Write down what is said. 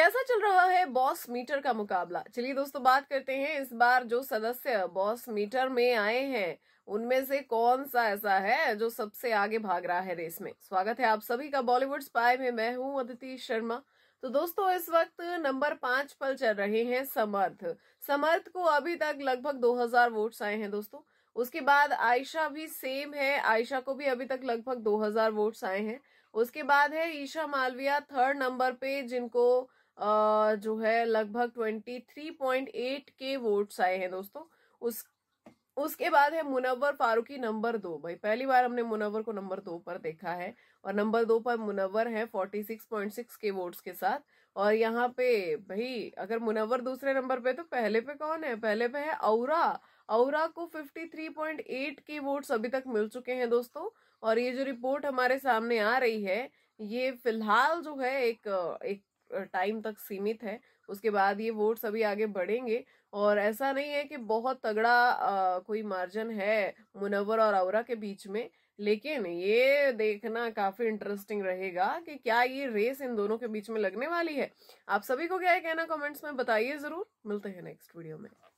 कैसा चल रहा है बॉस मीटर का मुकाबला चलिए दोस्तों बात करते हैं इस बार जो सदस्य बॉस मीटर में आए हैं उनमें से कौन सा ऐसा है जो सबसे आगे भाग रहा है रेस में स्वागत है आप सभी का बॉलीवुड स्पाई में मैं हूं अदिति शर्मा तो दोस्तों इस वक्त नंबर पांच पर चल रहे हैं समर्थ समर्थ को अभी तक लगभग 2000 वोट्स आए हैं दोस्तों उसके बाद आयशा भी सेम है आयशा को भी अभी तक लगभग 2000 वोट्स आए हैं उसके बाद है ईशा मालविया थर्ड नंबर पे जिनको जो है लगभग twenty three point eight K votes आए हैं दोस्तों उस उसके बाद है मुनवर फारूकी नंबर दो भाई पहली बार हमने मुनवर को नंबर दो पर देखा है और नंबर दो पर मुनवर है forty six point six K votes के साथ और यहाँ पे भाई अगर मुनवर दूसरे नंबर पे तो पहले पे कौन है पहले पे है औरा औरा को fifty three point eight K votes अभी तक मिल चुके हैं दोस्तों और ये जो रिपोर्ट हमारे सामने आ रही है ये फिलहाल जो है एक एक टाइम तक सीमित है उसके बाद ये वोट सभी आगे बढ़ेंगे और ऐसा नहीं है कि बहुत तगड़ा आ, कोई मार्जिन है मुनवर और औरा के बीच में लेकिन ये देखना काफी इंटरेस्टिंग रहेगा कि क्या ये रेस इन दोनों के बीच में लगने वाली है आप सभी को क्या है कहना कमेंट्स में बताइए जरूर मिलते हैं नेक्स्ट वीडियो में